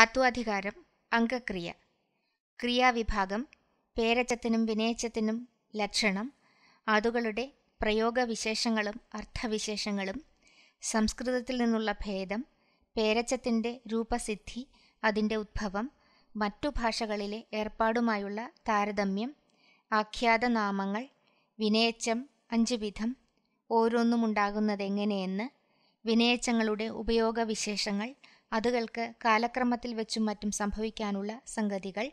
ധാത്വാധികാരം അംഗക്രിയ ക്രിയാവിഭാഗം പേരച്ചത്തിനും വിനയച്ചത്തിനും ലക്ഷണം അതുകളുടെ പ്രയോഗവിശേഷങ്ങളും അർത്ഥവിശേഷങ്ങളും സംസ്കൃതത്തിൽ നിന്നുള്ള ഭേദം പേരച്ചത്തിൻ്റെ രൂപസിദ്ധി അതിൻ്റെ ഉദ്ഭവം മറ്റു ഭാഷകളിലെ ഏർപ്പാടുമായുള്ള താരതമ്യം ആഖ്യാതനാമങ്ങൾ വിനയച്ചം അഞ്ചു വിധം ഓരോന്നുമുണ്ടാകുന്നതെങ്ങനെയെന്ന് വിനയച്ചങ്ങളുടെ ഉപയോഗവിശേഷങ്ങൾ അതുകൾക്ക് കാലക്രമത്തിൽ വെച്ചും മറ്റും സംഭവിക്കാനുള്ള സംഗതികൾ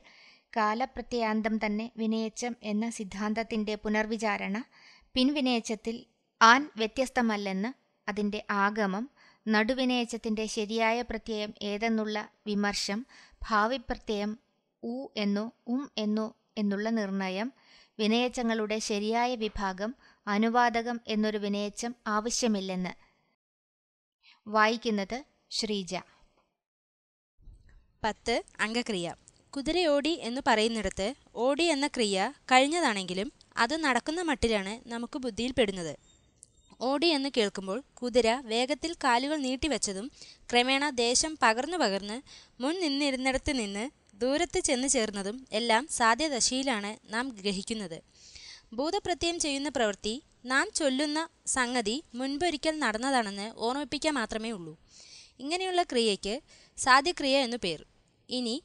കാലപ്രത്യാന്തം തന്നെ വിനയച്ചം എന്ന സിദ്ധാന്തത്തിന്റെ പുനർവിചാരണ പിൻവിനയച്ചത്തിൽ ആൻ വ്യത്യസ്തമല്ലെന്ന് അതിന്റെ ആഗമം നടുവിനയച്ചത്തിൻ്റെ ശരിയായ പ്രത്യയം ഏതെന്നുള്ള വിമർശം ഭാവി പ്രത്യയം ഉ എന്നോ ഉം എന്നോ എന്നുള്ള നിർണയം വിനയച്ചങ്ങളുടെ ശരിയായ വിഭാഗം അനുവാദകം എന്നൊരു വിനയച്ചം ആവശ്യമില്ലെന്ന് വായിക്കുന്നത് ശ്രീജ പത്ത് അംഗക്രിയ കുതിരയോടി എന്ന് പറയുന്നിടത്ത് ഓടി എന്ന ക്രിയ കഴിഞ്ഞതാണെങ്കിലും അത് നടക്കുന്ന മട്ടിലാണ് നമുക്ക് ബുദ്ധിയിൽപ്പെടുന്നത് ഓടി എന്ന് കേൾക്കുമ്പോൾ കുതിര വേഗത്തിൽ കാലുകൾ നീട്ടിവെച്ചതും ക്രമേണ ദേശം പകർന്നു പകർന്ന് മുൻ നിന്നിരുന്നിടത്ത് നിന്ന് ദൂരത്ത് ചെന്ന് ചേർന്നതും എല്ലാം സാധ്യദശയിലാണ് നാം ഗ്രഹിക്കുന്നത് ഭൂതപ്രത്യയം ചെയ്യുന്ന പ്രവൃത്തി നാം ചൊല്ലുന്ന സംഗതി മുൻപൊരിക്കൽ നടന്നതാണെന്ന് ഓർമ്മിപ്പിക്കാൻ മാത്രമേ ഉള്ളൂ ഇങ്ങനെയുള്ള ക്രിയയ്ക്ക് സാധ്യക്രിയ എന്നു പേർ ഇനി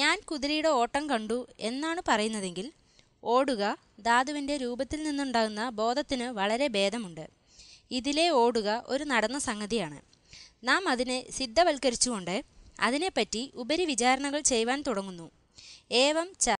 ഞാൻ കുതിരയുടെ ഓട്ടം കണ്ടു എന്നാണ് പറയുന്നതെങ്കിൽ ഓടുക ധാതുവിൻ്റെ രൂപത്തിൽ നിന്നുണ്ടാകുന്ന ബോധത്തിന് വളരെ ഭേദമുണ്ട് ഇതിലെ ഓടുക ഒരു നടന്ന സംഗതിയാണ് നാം അതിനെ സിദ്ധവൽക്കരിച്ചുകൊണ്ട് അതിനെപ്പറ്റി ഉപരി വിചാരണകൾ ചെയ്യുവാൻ തുടങ്ങുന്നു ഏവം ച